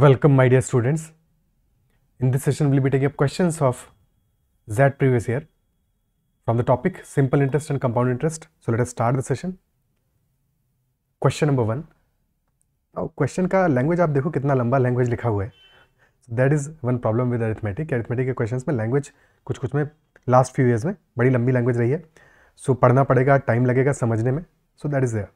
Welcome my dear students. In this session we will be taking up questions of Z previous year from the topic simple interest and compound interest. So let us start the session. Question number one Now question ka language aap dekho kitna lamba language likha hua hai so that is one problem with arithmetic arithmetic ke questions mein language kuch kuch mein last few years mein badi lambi language rahi hai so, padhna padega time lagega samajhne mein so that is there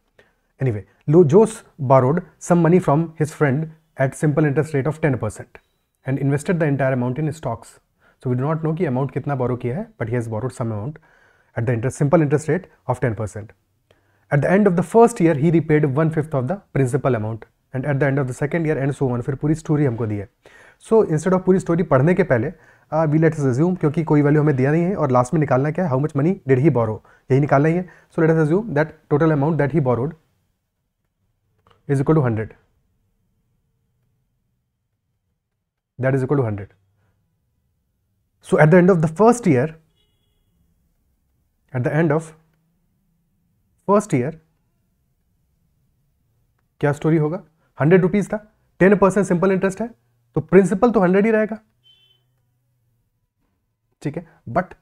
anyway lo jos borrowed some money from his friend at simple interest rate of 10% and invested the entire amount in stocks. So we do not know कि amount कितना borrow किया है but he has borrowed some amount at the interest simple interest rate of 10%. At the end of the first year he repaid one fifth of the principal amount and at the end of the second year and so on फिर पूरी story हमको दी है so instead of पूरी story पढ़ने के पहले we let's assume क्योंकि कोई वैल्यू हमें दिया नहीं है और लास्ट में निकालना क्या है how much money did he borrow यही निकालना ही है so let's assume that total amount that he borrowed is equal to hundred that is equal to 100. So at the end of the first year, at the end of first year क्या story होगा hundred rupees था ten percent simple interest है तो principal तो hundred ही रहेगा ठीक है but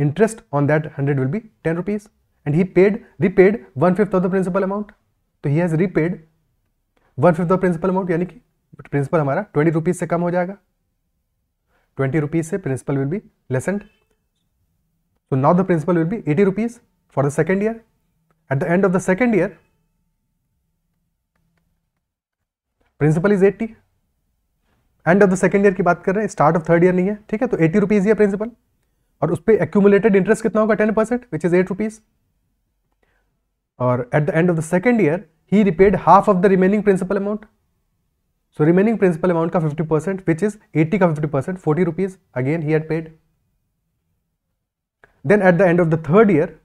interest on that hundred will be ten rupees and he paid repaid one fifth of the principal amount तो he has repaid one fifth of principal amount यानी कि बट प्रिंसिपल हमारा twenty rupees से कम हो जाएगा twenty rupees से principal will B लेसेंड so now the principal will be eighty rupees for the second year at the end of the second year principal is eighty end of the second year की बात कर रहे हैं start of third year नहीं है ठीक है तो एटी रुपीज़ है प्रिंसिपल और उस पर एक्यूमुलेटेड इंटरेस्ट कितना होगा ten percent which is eight rupees और at the end of the second year he repaid half of the remaining principal amount so remaining principal amount का 50 परसेंट विच इज 80 का 50 percent forty rupees again he had paid then at the end of the third year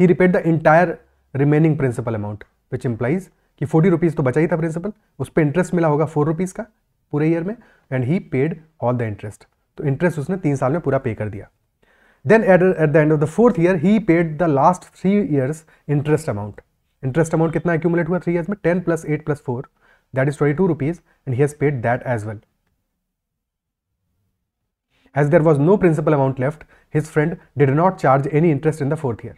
he repaid the entire remaining principal amount which implies कि forty rupees तो बचा ही था principal उस पर interest मिला होगा four rupees का पूरे ईयर में and he paid all the interest तो इंटरेस्ट उसने तीन साल में पूरा पे कर दिया then at at the end of the fourth year he paid the last three years interest amount interest amount कितना एक्यूमुलेट हुआ थ्री ईयर्स में ten plus eight plus four that is twenty two rupees and he has paid that as well as there was no principal amount left his friend did not charge any interest in the fourth year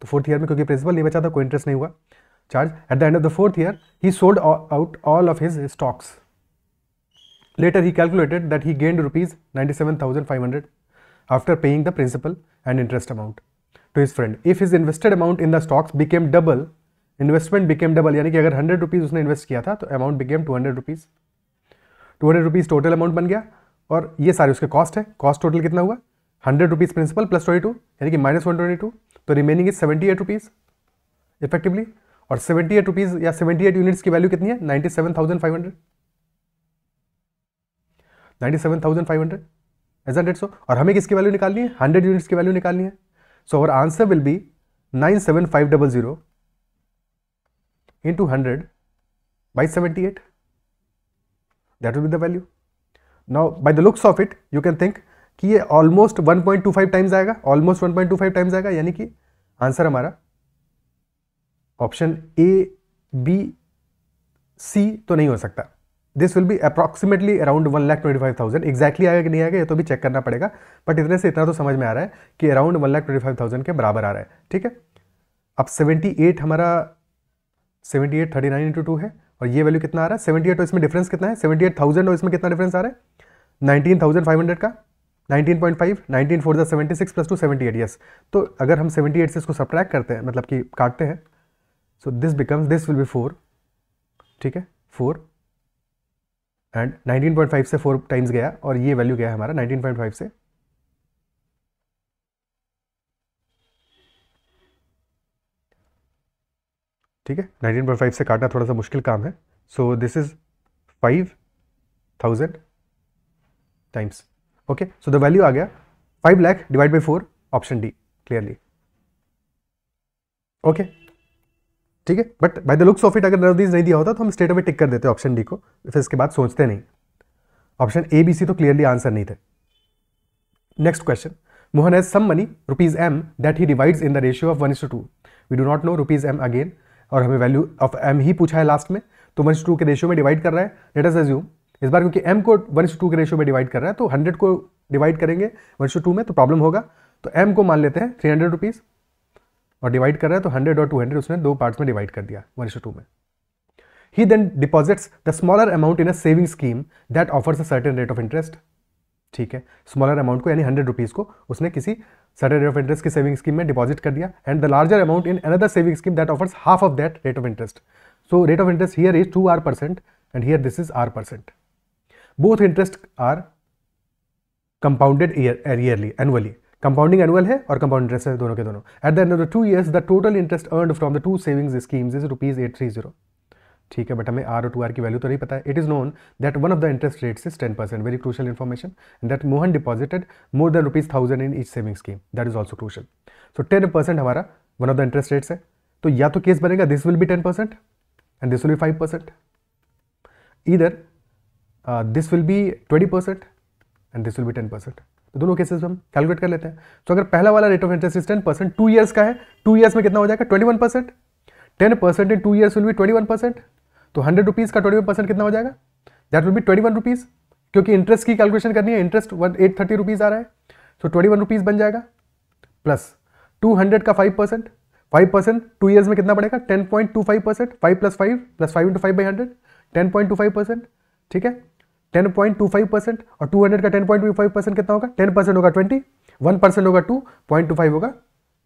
तो fourth year में क्योंकि principal नहीं बचा था कोई interest नहीं हुआ charge at the end of the fourth year he sold out all of his stocks he gained rupees ninety seven thousand five hundred after paying the principal and interest amount to his friend if his invested amount in the stocks became double investment became double यानी कि अगर hundred rupees उसने invest किया था तो amount became two hundred rupees two hundred rupees total amount बन गया और ये सारे उसके कॉस्ट है कॉस्ट टोटल कितना हुआ hundred rupees principal plus twenty two यानी कि माइनस वन ट्वेंटी टू तो remaining is seventy eight rupees effectively और सेवेंटी एट रुपीज़ या सेवेंटी एट यूनिट्स की वैल्यू कितनी है ninety seven thousand five hundred ninety seven thousand five hundred as hundred so और हमें किसकी वैल्यू निकालनी है हंड्रेड यूनिट्स की वैल्यू निकालनी है सो और answer will be nine seven five double zero into 100 by 78. That will be the value. Now, by the looks of it, you can think कि ये ऑलमोस्ट 1.25 टाइम्स आएगा almost 1.25 times आएगा यानी कि आंसर हमारा ऑप्शन ए बी सी तो नहीं हो सकता this will be approximately around one lakh twenty five thousand exactly आएगा कि नहीं आएगा ये तो भी चेक करना पड़ेगा बट इतने से इतना तो समझ में आ रहा है कि around one lakh twenty five thousand के बराबर आ रहा है ठीक है अब सेवेंटी एट हमारा seventy eight thirty nine into two है और ये वैल्यू कितना आ रहा है सेवेंटी एट और इसमें डिफरेंस कितना है सेवेंटी एट थाउजेंड और इसमें कितना डिफरेंस आ रहा है नाइनटीन थाउजेंड फाइव हंड्रेड का nineteen point five nineteen four दस seventy six plus two seventy eight yes तो अगर हम सेवेंटी एट से इसको सब्ट्रैक करते हैं मतलब कि काटते हैं so this becomes this will be four ठीक है four and nineteen point five से फोर टाइम्स गया और ये वैल्यू गया हमारा पॉइंट फाइव से ठीक है नाइनटीन पॉइंट फाइव से काटना थोड़ा सा मुश्किल काम है so this is five thousand times okay so the value आ गया five lakh divide by four option D clearly okay ठीक है but by the looks of it अगर नवदीज नहीं दिया होता तो हम स्टेट ऑफ टिक कर देते ऑप्शन डी को फिर इसके बाद सोचते नहीं ऑप्शन ए बी सी तो क्लियरली आंसर नहीं थे next question Mohan has some money rupees M that he divides in the ratio of one is to two we do not know rupees M again और हमें value of M ही पूछा है last में तो one two के ratio में divide कर रहा है लेट अस एज्यूम इस बार क्योंकि एम को वन टू के रेशियो में डिवाइड कर रहा है तो हंड्रेड को डिवाइड करेंगे वन टू में तो प्रॉब्लम होगा तो एम को मान लेते हैं थ्री हंड्रेड रुपीज़ और डिवाइड कर रहा है तो हंड्रेड और टू हंड्रेड उसने दो पार्ट्स में डिवाइड कर दिया वन टू में he then deposits the smaller amount in a saving scheme that offers a certain rate of interest ठीक है स्मॉलर अमाउंट को यानी हंड्रेड रुपीज़ को उसने किसी certain ऑफ इंटरेस्ट की सेविंग स्कीम में डिपॉजिट कर दिया and the larger amount in another saving scheme that offers half of that rate of interest so rate of interest here is two R percent and here this is R percent both interest are compounded yearly annually compounding annual है और compound interest है दोनों के दोनों at the end of the two years the total interest earn from the two savings schemes is rupees eight three zero ठीक है but हमें R or two R की वैल्यू तो नहीं पता है it is known that one of the interest rates is ten percent very crucial information that Mohan deposited more than rupees thousand in each saving scheme that is also crucial so ten percent हमारा one of the interest rates है तो या तो case बनेगा this will be ten percent and this will be five percent इधर this will be twenty percent and this will be ten percent तो दोनों cases हम कैलकुलेट कर लेते हैं तो so, अगर पहला वाला rate of interest is ten percent two years का है टू ईयर्स में कितना हो जाएगा twenty one percent ten percent in two years will be twenty one percent तो हंड्रेड रुपीज़ का ट्वेंटी परसेंट कितना हो जाएगा that will be twenty one rupees क्योंकि इंटरेस्ट की कैलकुलेशन करनी है interest one eight thirty rupees आ रहा है सो ट्वेंटी वन रुपीज़ बन जाएगा प्लस टू हंड्रेड का five percent five percent two years में कितना बढ़ेगा ten point two five percent five plus five plus five into five by hundred ten point two five percent ठीक है ten point two five percent और two hundred का ten point two five percent कितना होगा ten percent होगा twenty one percent होगा two point two five होगा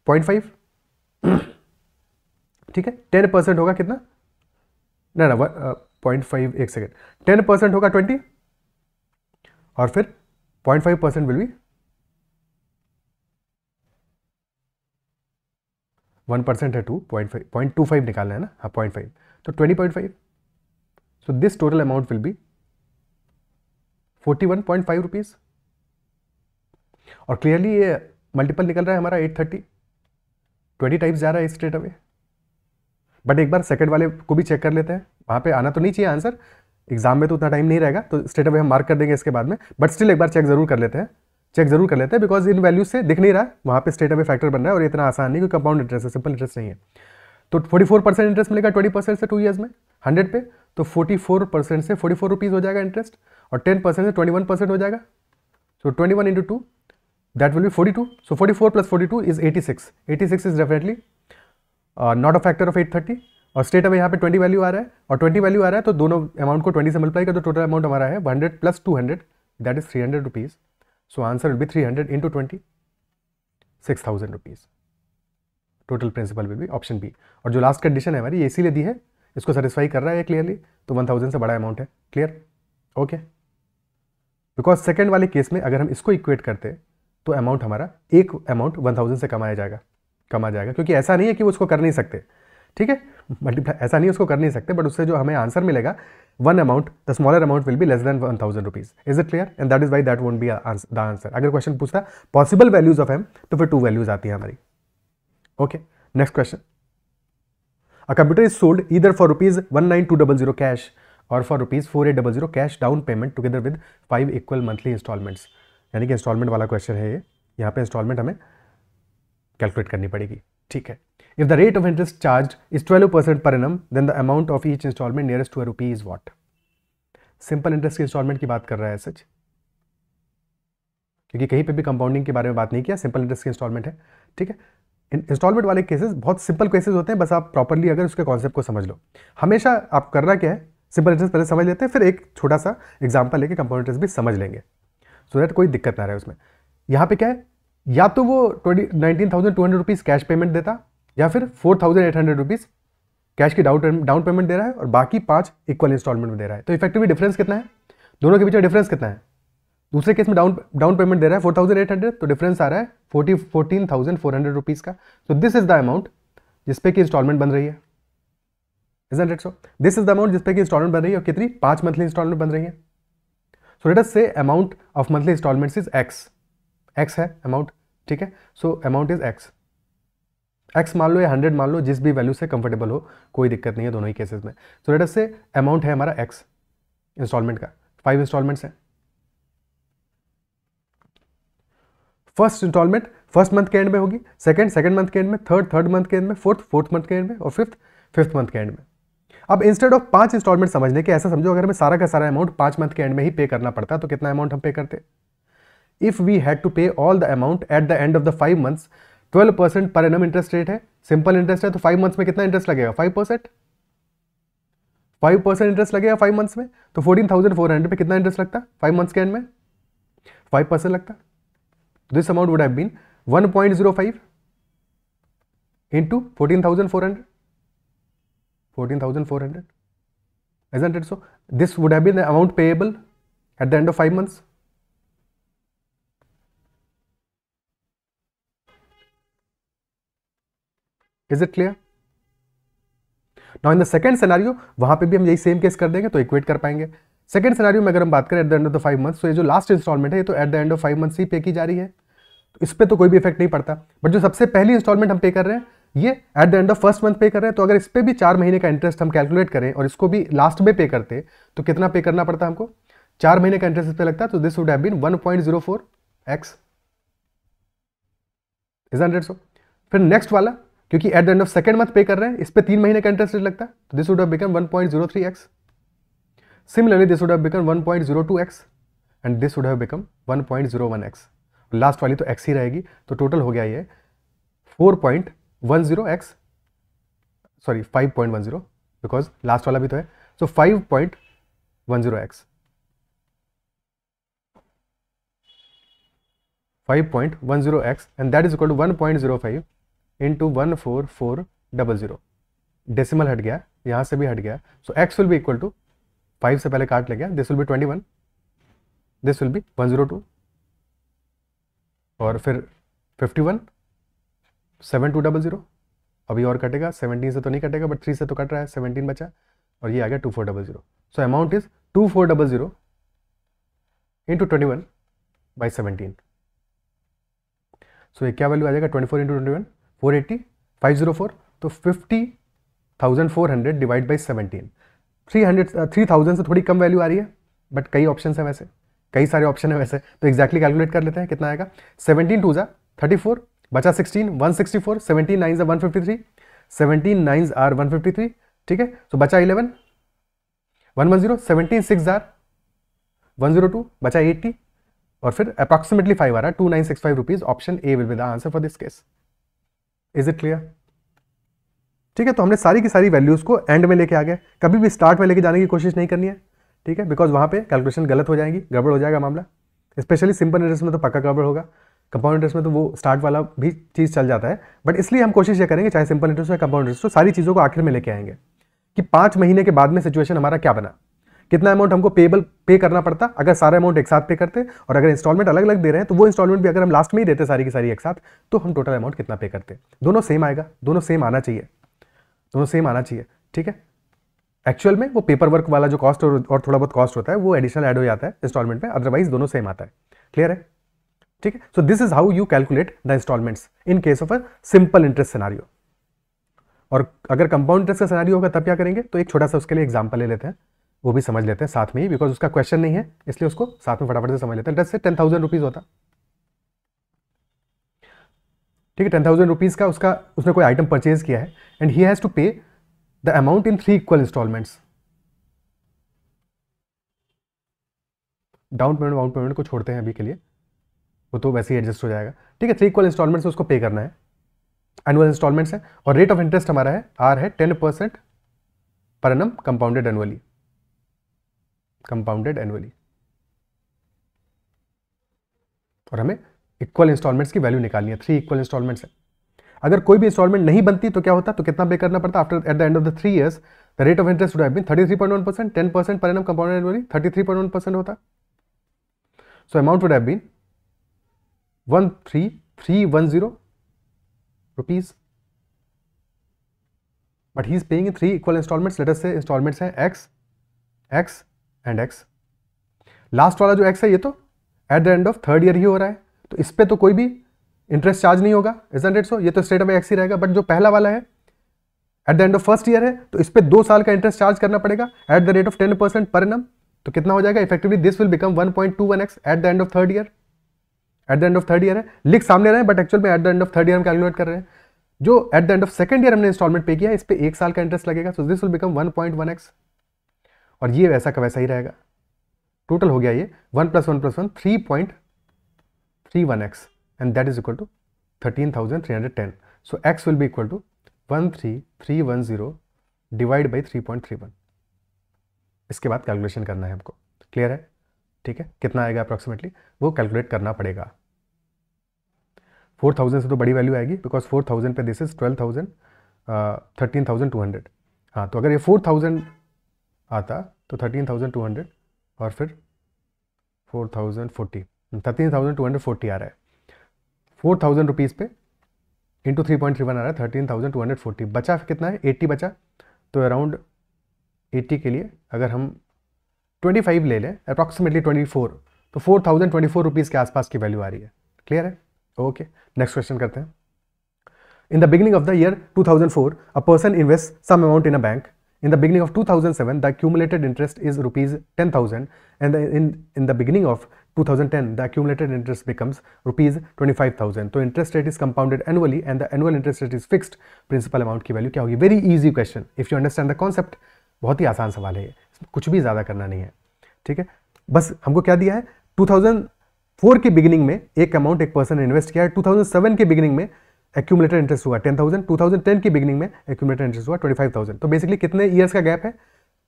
point five ठीक है टेन परसेंट होगा कितना ना ना पॉइंट फाइव uh, एक सेकेंड टेन परसेंट होगा ट्वेंटी और फिर point five percent will be one percent है two point five point two five निकालना है ना हाँ पॉइंट फाइव तो twenty point five so this total amount will be forty one point five rupees और क्लियरली ये मल्टीपल निकल रहा है हमारा एट थर्टी ट्वेंटी टाइप्स जा रहा है स्ट्रेट अवे बट एक बार सेकंड वाले को भी चेक कर लेते हैं वहाँ पे आना तो नहीं चाहिए आंसर एग्जाम में तो उतना टाइम नहीं रहेगा तो स्टेट अवे हम मार्क कर देंगे इसके बाद में बट स्टिल एक बार चेक जरूर कर लेते हैं चेक जरूर कर लेते हैं बिकॉज इन वैल्यूज से दिख नहीं रहा है वहाँ पर स्टेट अवे फैक्टर बन रहा है और इतना आसान नहीं क्योंकि कंपाउंड इंटरेस्ट है सिंपल इंटरेस्ट नहीं है तो फोर्टी फोर परसेंट इंटरेस्ट मिलेगा ट्वेंटी परसेंट से टू ईयर्स में हंड्रेड पे तो फोर्टी फोर परसेंट से फोर्टी फोर रुपीज़ हो जाएगा इंटरेस्ट और टेन परसेंट से ट्वेंटी वन परसेंट हो जाएगा so twenty one into two that will be forty two so forty four plus forty two is eighty six eighty six is definitely not a factor of eight thirty और state अब यहाँ पे twenty value आ रहा है और twenty value आ रहा है तो दोनों अमाउंट को ट्वेंटी से मल्टीप्लाई कर तो टोटल अमाउंट हमारा है one hundred plus two hundred that is three hundred rupees so answer will be three hundred into twenty six thousand rupees total principal will be option B और जो last condition है हमारी ये इसीलिए दी है इसको सेटिस्फाई कर रहा है क्लियरली तो वन थाउजेंड से बड़ा अमाउंट है क्लियर ओके बिकॉज सेकेंड वाले केस में अगर हम इसको इक्वेट करते तो अमाउंट हमारा एक अमाउंट वन थाउजेंड से कमाया जाएगा कमा जाएगा क्योंकि ऐसा नहीं है कि वो उसको कर नहीं सकते ठीक है मल्टीप्लाई ऐसा नहीं उसको कर नहीं सकते बट उससे जो हमें आंसर मिलेगा one amount the smaller amount will be less than one thousand rupees is it clear and that is why that won't be the answer अगर क्वेश्चन पूछता पॉसिबल वैल्यूज ऑफ एम तो फिर two values आती है हमारी okay next question a computer is sold इधर for rupees one nine two double zero cash और for rupees four eight double zero cash down payment together with five equal monthly installments यानी कि instalment वाला question है ये यहाँ पे instalment हमें कैलकुलेट करनी पड़ेगी ठीक है if the rate of interest charge is twelve percent per annum then the amount of each installment nearest to rupee is what simple interest की इंस्टॉलमेंट की बात कर रहा है सच क्योंकि कहीं पे भी कंपाउंडिंग के बारे में बात नहीं किया सिंपल इंटरेस्ट की इंस्टॉलमेंट है ठीक है इंस्टॉलमेंट वाले केसेस बहुत सिंपल केसेस होते हैं बस आप प्रॉपरली अगर उसके कॉन्सेप्ट को समझ लो हमेशा आप करना क्या है सिंपल इंटरेस्ट पहले समझ लेते हैं फिर एक छोटा सा एग्जाम्पल लेके कंपाउंड इंटरेस्ट भी समझ लेंगे सो so दैट कोई दिक्कत ना रहे उसमें यहाँ पे क्या है या तो वो twenty nineteen thousand two hundred rupees cash payment देता या फिर four thousand eight hundred rupees cash की डाउन डाउन पेमेंट दे रहा है और बाकी पाँच इक्वल इंस्टॉलमेंट में दे रहा है तो इफेक्टिवली डिफरेंस कितना है दोनों के बीच में डिफरेंस कितना है दूसरे केस में डाउन डाउन पेमेंट दे रहा है फोर थाउजेंड एट हंड्रेड तो डिफरेंस आ रहा है forty fourteen thousand four hundred rupees का तो दिस इज द अमाउंट जिसपे की इंस्टॉलमेंट बन रही है दिस इज द अमाउंट जिसपे की इंस्टॉलमेंट बन रही है और कितनी पांच मंथली इंस्टॉलमेंट बन रही है so let us say amount of monthly installments is X X है अमाउंट ठीक है so amount is X X मान लो या हंड्रेड मान लो जिस भी वैल्यू से कंफर्टेबल हो कोई दिक्कत नहीं है दोनों ही केसेस में सो लेट अस से अमाउंट है हमारा एक्स इंस्टॉलमेंट का फाइव इंस्टॉलमेंट्स हैं फर्स्ट इंस्टॉलमेंट फर्स्ट मंथ के एंड में होगी सेकंड सेकंड मंथ के एंड में थर्ड थर्ड मंथ के एंड में फोर्थ फोर्थ मंथ के एंड में और फिफ्थ फिफ्थ मंथ के एंड में अब इंस्टेड ऑफ पांच इंस्टॉलमेंट समझने के ऐसा समझो अगर हमें सारा का सारा अमाउंट पांच मंथ के एंड में ही पे करना पड़ता तो कितना अमाउंट हम पे करते if we had to pay all the amount at the end of the five months twelve percent per annum interest rate है सिंपल इंटरेस्ट है तो फाइव मंथ्स में कितना इंटरेस्ट लगेगा five percent five percent interest लगेगा five months में तो fourteen thousand four hundred पर कितना इंटरेस्ट लगता फाइव मंथ्स के एंड में फाइव परसेंट लगता this amount would have been one point zero five into fourteen thousand four hundred fourteen thousand four hundred isn't so this would have been been the amount payable at the end of is it clear now in the second scenario वहां पे भी हम यही same case कर देंगे तो equate कर पाएंगे सेकंड सिनेरियो में अगर हम बात करें at the end of the five months तो ये जो लास्ट इंस्टॉलमेंट है ये तो at the end of five months ही पे की जा रही है तो इस पर तो कोई भी इफेक्ट नहीं पड़ता बट जो सबसे पहली इंस्टॉलमेंट हम पे कर रहे हैं ये at the end of first month pay कर रहे हैं तो अगर इस पर भी चार महीने का इंटरेस्ट हम कैलकुलेट करें और इसको भी लास्ट में पे करते तो कितना पे करना पड़ता हमको चार महीने का इंटरेस्ट इस पर लगता तो this would have been one point zero four X is hundred सो फिर नेक्स्ट वाला क्योंकि at the end of second month pay कर रहे हैं इस पर तीन महीने का इंटरेस्ट रेट लगता है तो this would of become one point zero three X similarly this would of become one point zero two X and this would have become one point zero one X last वाली तो x ही रहेगी तो total हो गया ये four point one zero X sorry five point one zero because last वाला भी तो है so five point one zero X five point one zero X and that is equal to one point zero five into one four four double zero decimal हट गया यहाँ से भी हट गया so X will be equal to five से पहले काट ले गया this will be twenty one this will be one zero two और फिर fifty one seven two double zero अभी और कटेगा सेवनटीन से तो नहीं कटेगा बट थ्री से तो कट रहा है सेवनटीन बचा और ये आ गया two four double zero so amount is two four double zero into twenty one by seventeen so ये क्या वैल्यू आ जाएगा twenty four into twenty one four eighty five zero four तो fifty thousand four hundred divide by seventeen three hundred three thousand से थोड़ी कम value आ रही है but कई ऑप्शन है वैसे कई सारे ऑप्शन है वैसे तो एक्जैक्टली कैलकुलेट कर लेते हैं कितना आएगा सेवनटीन टू ज़ा थर्टी फोर बचा sixteen one sixty four seventeen nine ज़ा one fifty three seventeen nine are one fifty three ठीक है तो बचा eleven one one zero seventeen six are one zero two बचा एट्टी और फिर अप्रॉक्सिमेटली फाइव आ रहा है two nine six five rupees option A will be the answer for this case is it clear ठीक है तो हमने सारी की सारी वैल्यूज़ को एंड में लेके आ गए कभी भी स्टार्ट में लेके जाने की कोशिश नहीं करनी है ठीक है बिकॉज वहाँ पे कैलकुलेशन गलत हो जाएगी गड़बड़ हो जाएगा मामला स्पेशली सिंपल इंटरेस्ट में तो पक्का गड़बड़ होगा कंपाउंड इंटरेस्ट में तो वो स्टार्ट वाला भी चीज़ चल जाता है बट इसलिए हम कोशिश ये करेंगे चाहे सिंपल इंटरेस्ट हो कंपाउंड इंटरेस्ट हो सारी चीज़ों को आखिर में लेके आएंगे कि पाँच महीने के बाद में सिचुएशन हमारा क्या बना कितना अमाउंट हमको पेबल पे करना पड़ता अगर सारा अमाउंट एक साथ पे करते और अगर इंस्टॉलमेंट अलग अलग दे रहे हैं तो वो इंस्टॉलमेंट भी अगर हम लास्ट में ही देते सारी की सारी एक साथ तो हम टोटल अमाउंट कितना पे करते दोनों सेम आएगा दोनों सेम आना चाहिए दोनों सेम आना चाहिए ठीक है एक्चुअल में वो पेपर वर्क वाला जो कॉस्ट और, और थोड़ा बहुत कॉस्ट होता है वो एडिशनल एड हो जाता है इंस्टॉलमेंट में अदरवाइज दोनों सेम आता है क्लियर है ठीक है so this is how you calculate the installments in case of a simple interest scenario और अगर कंपाउंड इंटरेस्ट का सिनारियो होगा तब क्या करेंगे तो एक छोटा सा उसके लिए एग्जाम्पल ले लेते हैं वो भी समझ लेते हैं साथ में ही बिकॉज उसका क्वेश्चन नहीं है इसलिए उसको साथ में फटाफट से समझ लेते हैं दस से टेन थाउजेंड रुपीज़ होता ठीक है टेन थाउजेंड रुपीज़ का उसका उसने कोई आइटम परचेज किया है and he has to pay the amount in three equal installments down payment down payment को छोड़ते हैं अभी के लिए वो तो वैसे ही एडजस्ट हो जाएगा ठीक है थ्री इक्वल इंस्टॉलमेंट्स उसको पे करना है एनुअल इंस्टॉलमेंट्स है और रेट ऑफ इंटरेस्ट हमारा है आर है ten percent per annum compounded annually compounded annually और हमें इक्वल इंस्टॉलमेंट्स की वैल्यू निकालनी है थ्री इक्वल इंस्टॉलमेंट्स है अगर कोई भी इंस्टॉलमेंट नहीं बनती तो क्या होता तो कितना पे करना पड़ता after at the end of the three years the rate of interest would have been 33.1 percent ten percent per annum compound annually thirty three point one percent होता so amount would have been one three three one zero rupees but he is paying three equal installments later say installments हैं X X and X last वाला जो X है ये तो at the end of third year ही हो रहा है तो इस पर तो कोई भी इंटरेस्ट चार्ज नहीं होगा सो ये तो स्टेट में एक्स ही रहेगा बट जो पहला वाला है at the end of first year है तो इस पर दो साल का इंटरेस्ट चार्ज करना पड़ेगा at the rate of ten percent per annum तो कितना हो जाएगा effectively this will become one point two one X at the end of third year at the end of third year है लिख सामने रहे बट एक्चुअल में at the end of third year हम कैलकुलेट कर रहे हैं जो at the end of second year हमने इंस्टॉलमेंट पे किया इस पर एक साल का इंटरेस्ट लगेगा so this will become one point one X और ये वैसा का वैसा ही रहेगा टोटल हो गया ये one plus one plus one three point three one X and that is equal to thirteen thousand three hundred ten so X will be equal to one three three one zero divide by three point three one इसके बाद calculation करना है हमको clear है ठीक है कितना आएगा अप्रॉक्सीमेटली वो कैलकुलेट करना पड़ेगा फोर थाउजेंड से तो बड़ी वैल्यू आएगी बिकॉज फोर थाउजेंड पे this is twelve thousand thirteen thousand two hundred हाँ तो अगर ये फोर थाउजेंड आता तो थर्टीन थाउजेंड टू हंड्रेड और फिर four thousand forty thirteen thousand two hundred forty आ रहा है फोर थाउजेंड रुपीज़ पे into three point three one आ रहा है thirteen thousand two hundred forty बचा कितना है एट्टी बचा तो अराउंड एट्टी के लिए अगर हम ट्वेंटी फाइव ले लें अप्रॉक्सीमेटली ट्वेंटी फोर तो four thousand twenty four rupees के आसपास की वैल्यू आ रही है क्लियर है ओके नेक्स्ट क्वेश्चन करते हैं in the beginning of the year two thousand four a person invest some amount in a bank In the beginning of 2007, the accumulated interest is rupees 10,000 and in, in the beginning of 2010, the accumulated interest becomes rupees 25,000. So interest rate is compounded annually and the annual interest rate is fixed. Principal amount ki value kya hogi Very easy question. If you understand the concept, बहुत ही आसान सवाल है कुछ भी ज़्यादा करना नहीं है ठीक है बस हमको क्या दिया है 2004 के बिगिनिंग में एक अमाउंट एक पर्सन इन्वेस्ट किया है 2007 के बिगिनिंग में एक्यूमलेटर इंटरेस्ट हुआ ten thousand two thousand ten की बिगनिंग में एक्यूमलेटर इंटरेस्ट हुआ ट्वेंटी फाइव थाउजेंड तो बेसिकली कितने ईयर्स का गैप है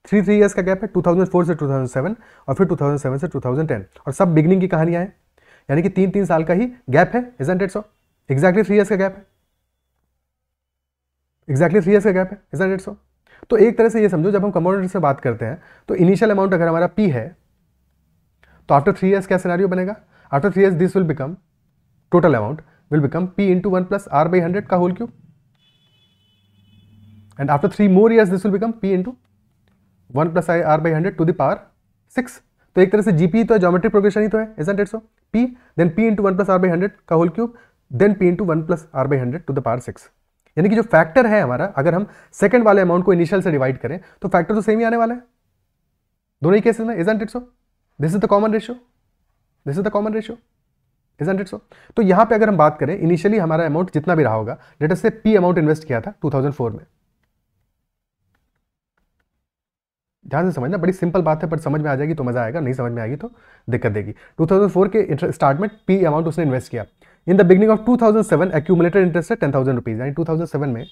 थ्री थ्री ईयर्स का गैप है टू थाउजेंड फोर से टू थाउजेंड सेवन और फिर टू थाउजेंड सेवन से टू थाउजेंड टेन और सब बिगनिंग की कहानियां हैं यानी कि तीन तीन साल का ही गैप है isn't that so exactly three years का गैप है एग्जैक्टली थ्री ईयर्स का गैप है इजेंट इट सो तो एक तरह से ये समझो जब हम कमोडिटर से बात करते हैं तो इनिशियल अमाउंट अगर हमारा पी है तो आफ्टर थ्री ईयर्स क्या सिनारियो बनेगा after three years this will become total amount will become P into 1 plus R by 100 ka whole cube. And after 3 more years, this will become P into 1 plus I R by 100 to the power 6. तो एक तरह से GP e तो है geometric progression ही तो है isn't it so P then P into one plus R by hundred का whole cube then P into one plus R by hundred to the power six यानी कि जो फैक्टर है हमारा अगर हम सेकंड वाले अमाउंट को इनिशियल से डिवाइड करें तो फैक्टर तो सेम ही आने वाला है दोनों ही केसेस में isn't it so this is the common ratio this is the common ratio isn't so तो यहाँ पे अगर हम बात करें इनिशियली हमारा अमाउंट जितना भी रहा होगा लेटर से पी अमाउंट इन्वेस्ट किया था 2004 में ध्यान से समझना बड़ी सिंपल बात है पर समझ में आ जाएगी तो मजा आएगा नहीं समझ में आएगी तो दिक्कत देगी 2004 के स्टार्ट में पी अमाउंट उसने इन्वेस्ट किया in the beginning of 2007 accumulated interest है टेन थाउजेंड रुपीज यानी टू में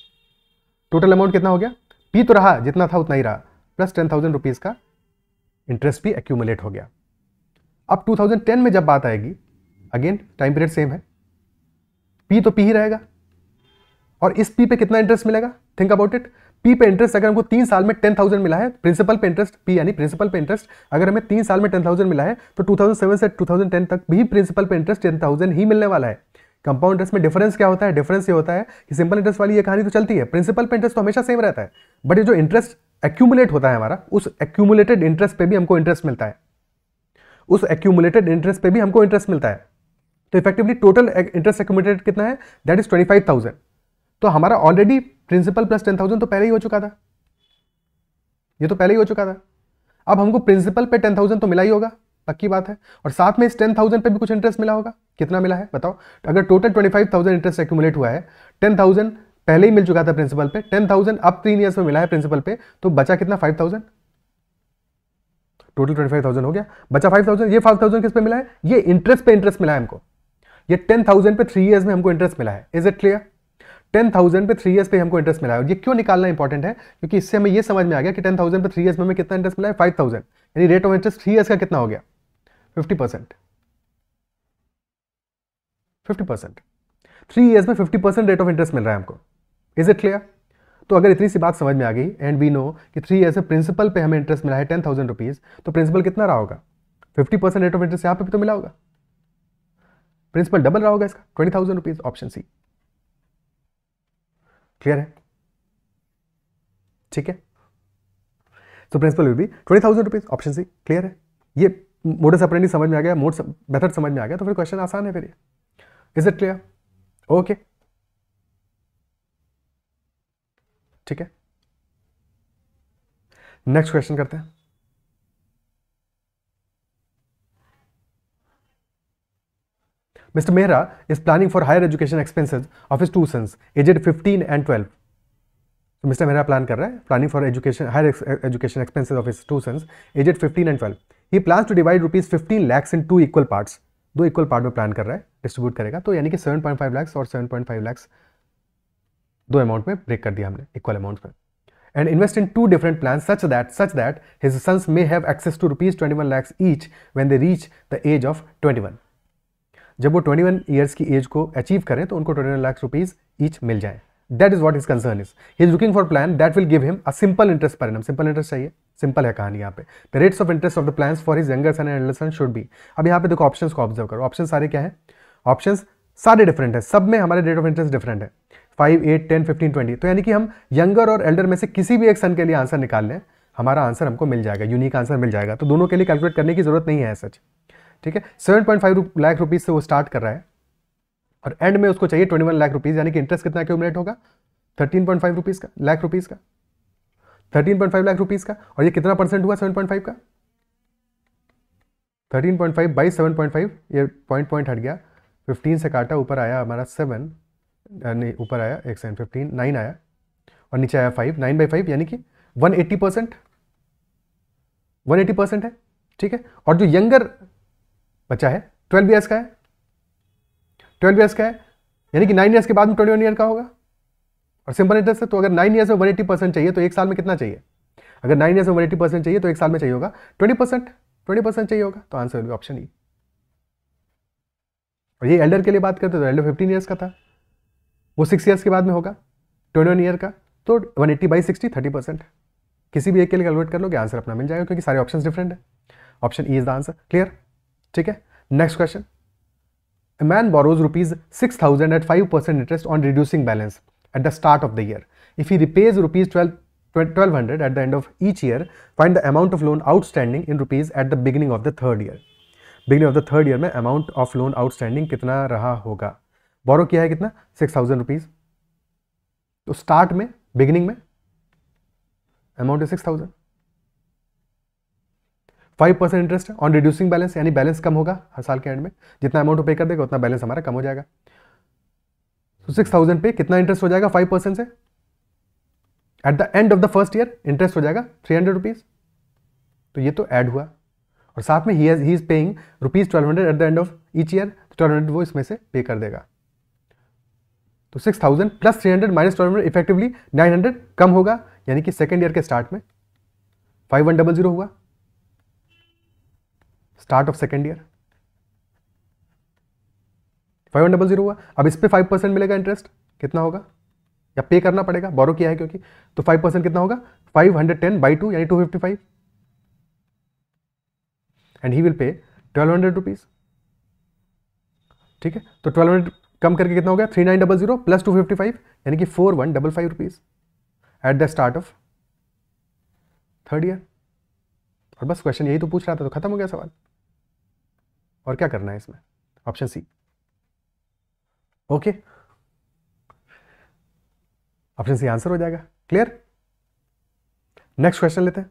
टोटल अमाउंट कितना हो गया पी तो रहा जितना था उतना ही रहा प्लस टेन थाउजेंड रुपीज का इंटरेस्ट भी एक्यूमुलेट हो गया अब 2010 में जब बात आएगी अगेन टाइम पीरियड सेम है पी तो पी ही रहेगा और इस पी पे कितना इंटरेस्ट मिलेगा थिंक अबाउट इट पी पे इंटरेस्ट अगर हमको तीन साल में टेन थाउजेंड मिला है प्रिंसिपल पे इंटरेस्ट पी यानी प्रिंसिपल पे इंटरेस्ट अगर हमें तीन साल में टेन थाउजेंड मिला है तो टू थाउजेंड सेवन से टू थाउजेंड टेन तक भी प्रिंसिपल पे इंटरेस्ट टेन थाउजेंड ही मिलने वाला है कंपाउंड इंटरेस्ट में डिफरेंस क्या होता है डिफरेंस ये होता है कि सिंपल इंटरेस्ट वाली ये कहानी तो चलती है प्रिंसिपल पे इंटरेस्ट तो हमेशा सेम रहता है बट ये जो इंटरेस्ट एक्यूमुलेट होता है हमारा उस एक्यूमुलेटेड इंटरेस्ट पे भी हमको इंटरेस्ट मिलता है उस एक्यूमुलेटेड इंटरेस्ट पे भी हमको इंटरेस्ट मिलता है तो इफेक्टिवली टोटल इंटरेस्ट एक्यूमुलेटेड कितना है that is twenty five thousand तो हमारा already principal plus ten thousand तो पहले ही हो चुका था ये तो पहले ही हो चुका था अब हमको प्रिंसिपल पे टेन थाउजेंड तो मिला ही होगा पक्की बात है और साथ में इस टेन थाउजेंड पे भी कुछ इंटरेस्ट मिला होगा कितना मिला है बताओ तो अगर total twenty five thousand interest accumulate हुआ है टेन थाउजेंड पहले ही मिल चुका था प्रिंसिपल पे टेन थाउजेंड अब तीन ईयर्स में मिला है प्रिंसिपल पे तो बचा कितना five thousand total twenty five thousand हो गया बचा फाइव थाउजेंड ये फाइव थाउजेंड किस पे मिला है ये इंटरेस्ट पे इंटरेस्ट मिला है हमको ये टेन थाउजेंड पे थ्री ईयर्स में हमको इंटरेस्ट मिला है is it clear ten thousand पे थ्री ईयर्स पे हमको इंटरेस्ट मिला है ये क्यों निकालना इंपॉर्टेंट है क्योंकि इससे हमें ये समझ में आ गया कि टेन थाउजेंड पे थ्री ईयर्स में हमें कितना इंटरेस्ट मिला है फाइव थाउजेंड यानी rate of interest three years का कितना हो गया fifty percent fifty percent three years में fifty percent rate of interest मिल रहा है हमको इज इट क्लियर तो अगर इतनी सी बात समझ में आ गई एंड वी नो कि थ्री ईयर्स में प्रिंसिपल पे हमें इंटरेस्ट मिला है टेन थाउजेंड रुपीज़ तो प्रिंसिपल कितना रहा होगा fifty percent rate of interest यहाँ पे भी तो मिला होगा प्रिंसिपल डबल रहा होगा इसका twenty thousand rupees option C clear है ठीक है so principal will be twenty thousand rupees option C clear है ये मोडस अपरेंडी समझ में आ गया मोड मेथड समझ में आ गया तो फिर क्वेश्चन आसान है फिर ये इज इट क्लियर ओके ठीक है नेक्स्ट क्वेश्चन करते हैं Mr. Mehra is planning for higher education expenses of his two sons, aged 15 and 12. So Mr. Mehra plan kar raha hai, planning for education higher ex education expenses of his two sons, aged 15 and 12. He plans to divide rupees 15 lakhs in two equal parts. दो equal part mein plan kar रहा है distribute करेगा तो यानी कि 7.5 lakhs or 7.5 lakhs, दो amount mein break kar diya humne, equal amount mein. and invest in two different plans such that such that his sons may have access to rupees 21 lakhs each when they reach the age of 21 जब वो 21 years की as को achieve करें तो उनको 21 lakh rupees each मिल जाए that is what is concern is he is looking for plan that will give him a simple interest per annum simple interest चाहिए सिंपल है कहानी यहाँ पे the rates of interest of the plan for his younger son and son should be अब यहाँ पे देखो option को ऑब्जर्व करो ऑप्शन सारे क्या है ऑप्शन सारे डिफरेंट है सब में हमारे रेट ऑफ इंटरेस्ट डिफरेंट है five eight ten fifteen twenty तो यानी कि हम यंगर और एल्डर में से किसी भी एक सन के लिए आंसर निकाल लें हमारा आंसर हमको मिल जाएगा यूनिक आंसर मिल जाएगा तो दोनों के लिए कैलकुलेट करने की जरूरत नहीं है सच ठीक है seven point five lakh rupees से वो स्टार्ट कर रहा है और एंड में उसको चाहिए ट्वेंटी वन लाख रुपीज़ यानी कि इंटरेस्ट कितना क्यूमलेट होगा थर्टीन पॉइंट फाइव रुपीज़ का लाख रुपीज़ का thirteen point five lakh rupees का और ये कितना परसेंट हुआ सेवन पॉइंट फाइव का thirteen point five by seven point five ये पॉइंट पॉइंट हट गया फिफ्टीन से काटा ऊपर आया हमारा सेवन यानी ऊपर आया एक सेवन फिफ्टीन नाइन आया और नीचे आया फाइव नाइन बाई फाइव यानी कि one eighty percent one eighty percent है ठीक है और जो यंगर बच्चा है ट्वेल्व ईयर्स का है ट्वेल्व ईयर्स का है यानी कि नाइन ईयर्स के बाद में ट्वेंटी वन ईयर का होगा और सिंपल इंटरेस्ट है तो अगर नाइन ईयर्स में वन एटी परसेंट चाहिए तो एक साल में कितना चाहिए अगर नाइन ईयर्स में वन एटी परसेंट चाहिए तो एक साल में चाहिए होगा ट्वेंटी परसेंट ट्वेंटी परसेंट चाहिए होगा तो आंसर होगा ऑप्शन ई और ये एल्डर के लिए बात करते तो एल्डर फिफ्टीन ईयर्स का था वो सिक्स ईयर्स के बाद में होगा ट्वेंटी वन ईयर का तो one eighty by sixty thirty percent किसी भी एक के लिए कैलकुलेट कर लो कि आंसर अपना मिल जाएगा क्योंकि सारे ऑप्शन डिफरेंट है option E is the answer clear ठीक है next question man borrows rupees six thousand at five percent interest on reducing balance at the start of the year if he repays rupees twelve twelve hundred at the end of each year find the amount of loan outstanding in rupees at the beginning of the third year beginning of the third year में amount of loan outstanding कितना रहा होगा borrow किया है कितना six thousand rupees तो start में beginning में amount six thousand five percent interest on reducing balance यानी बैलेंस कम होगा हर साल के एंड में जितना अमाउंट पे कर देगा उतना बैलेंस हमारा कम हो जाएगा तो सिक्स थाउजेंड पे कितना इंटरेस्ट हो जाएगा फाइव परसेंट से at the end of the first year interest हो जाएगा थ्री हंड्रेड रुपीज़ तो ये तो ऐड हुआ और साथ में ही is paying rupees twelve hundred at the end of each year twelve hundred वो इसमें से पे कर देगा तो six thousand plus three hundred minus twelve hundred effectively nine hundred कम होगा यानी कि सेकेंड ईयर के स्टार्ट में फाइव वन डबल जीरो हुआ start of second year five one double zero हुआ अब इस पर फाइव परसेंट मिलेगा इंटरेस्ट कितना होगा या पे करना पड़ेगा बोरो किया है क्योंकि तो फाइव परसेंट कितना होगा five hundred ten by two यानी two fifty five and he will pay twelve hundred rupees ठीक है तो ट्वेल्व हंड्रेड कम करके कितना हो गया three nine double zero plus two fifty five यानी कि four one double five rupees at the start of third year और बस क्वेश्चन यही तो पूछ रहा था तो खत्म हो गया सवाल और क्या करना है इसमें option C okay option C answer हो जाएगा क्लियर नेक्स्ट क्वेश्चन लेते हैं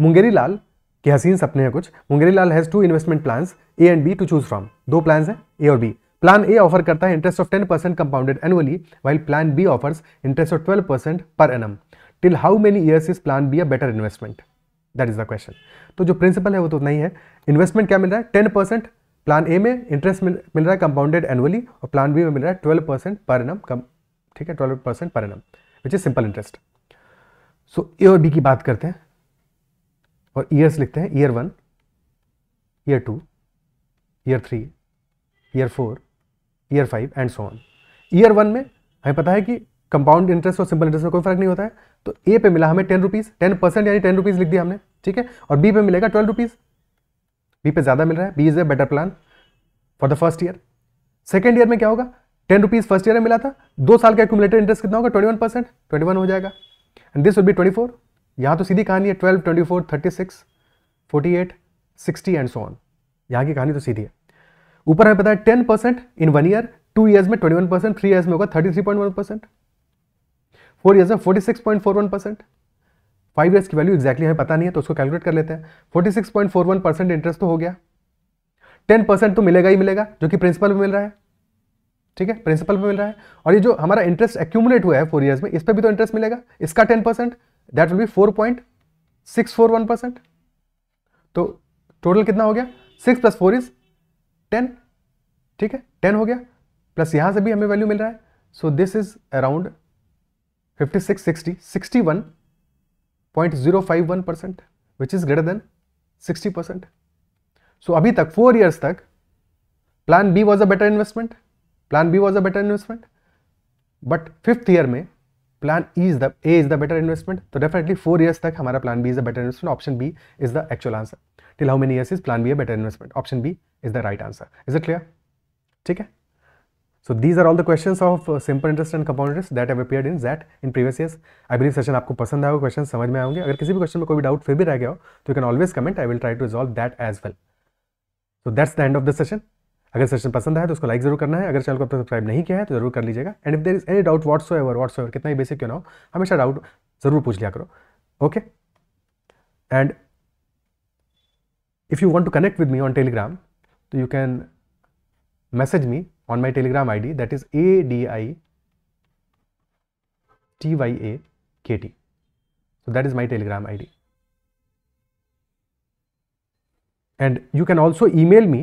मुंगेरी लाल के हसीन सपने हैं कुछ Mungeri Lal has two investment plans A and B to choose from दो प्लान हैं ए और बी प्लान ए ऑफर करता है interest of ten percent compounded annually while plan B offers interest of twelve percent per annum till how many years is plan B a better investment that is the question तो जो principal है वो तो नहीं है investment क्या मिल रहा है टेन परसेंट प्लान ए में इंटरेस्ट मिल, मिल रहा है कंपाउंडेड एनुअली और प्लान बी में मिल रहा है ट्वेल्व परसेंट पर एनम कम ठीक है twelve percent per annum which is simple interest so A और बी की बात करते हैं और ईयर्स लिखते हैं year one year two year three year four year five and so on year one में हमें पता है कि कंपाउंड इंटरेस्ट और सिंपल इंटरेस्ट में कोई फर्क नहीं होता है तो ए पे मिला हमें टेन रुपीज़ टेन परसेंट यानी टेन रुपीज़ लिख दिया हमने ठीक है और बी पे मिलेगा ट्वेल्व रुपीज़ बी पे ज़्यादा मिल रहा है B is a better plan for the first year second year में क्या होगा टेन रुपीज़ फर्स्ट ईयर में मिला था दो साल का एकुमुलेटेड इंटरेस्ट कितना होगा twenty one percent twenty one हो जाएगा and this will be twenty four यहाँ तो सीधी कहानी है twelve twenty four thirty six forty eight sixty and so on यहाँ की कहानी तो सीधी है ऊपर हमें पता है ten percent in one year two years में twenty one percent three years में होगा thirty three point one percent four years में forty six point four one percent five years की वैल्यू एक्जैक्टली हमें पता नहीं है तो उसको कैलकुलेट कर लेते हैं forty six point four one percent interest तो हो गया टेन परसेंट तो मिलेगा ही मिलेगा जो कि प्रिंसिपल में मिल रहा है ठीक है प्रिंसिपल में मिल रहा है और ये जो हमारा इंटरेस्ट एक्यूमुलेट हुआ है फोर ईयर्स में इस पर भी तो इंटरेस्ट मिलेगा इसका ten percent that will be four point six four one percent तो टोटल कितना हो गया six plus four is ten ठीक है टेन हो गया प्लस यहाँ से भी हमें वैल्यू मिल रहा है so this is around fifty six sixty sixty one point zero five one percent which is greater than sixty percent so अभी तक फोर ईयर्स तक plan B was a better investment plan B was a better investment but fifth year में plan E is the A is the better investment तो definitely four years तक हमारा plan B is the better investment option B is the actual answer till how many years is plan B a better investment option B is the right answer is it clear ठीक है so these are all the question of simple interest and compound interest that that have in that in previous year I believe session आपको पसंद आएगा question समझ में आएंगे अगर किसी भी क्वेश्चन में कोई डाउट फिर भी रह गया हो तो you can always comment I will try to resolve that as well so that's the end of the session अगर सेशन पसंद आया तो उसको लाइक जरूर करना है अगर चैनल को सब्सक्राइब नहीं किया है तो जरूर कर लीजिएगा and if there is any doubt whatsoever whatsoever कितना ही बेसिक क्यों ना हो हमेशा डाउट जरूर पूछ लिया करो okay and if you want to connect with me on Telegram तो you can message me on my telegram id that is a d i t y a k t so that is my telegram id and you can also email me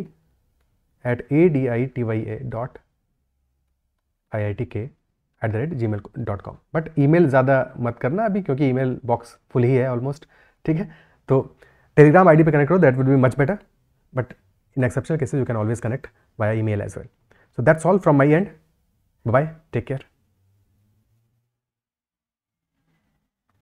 at a dot k at the rate Gmail dot com but email ज़्यादा मत करना अभी क्योंकि email box full ही है almost ठीक है तो टेलीग्राम आई डी पर कनेक्ट करो that would be much better but in exceptional cases you can always connect by email as well So that's all from my end. Bye-bye. Take care.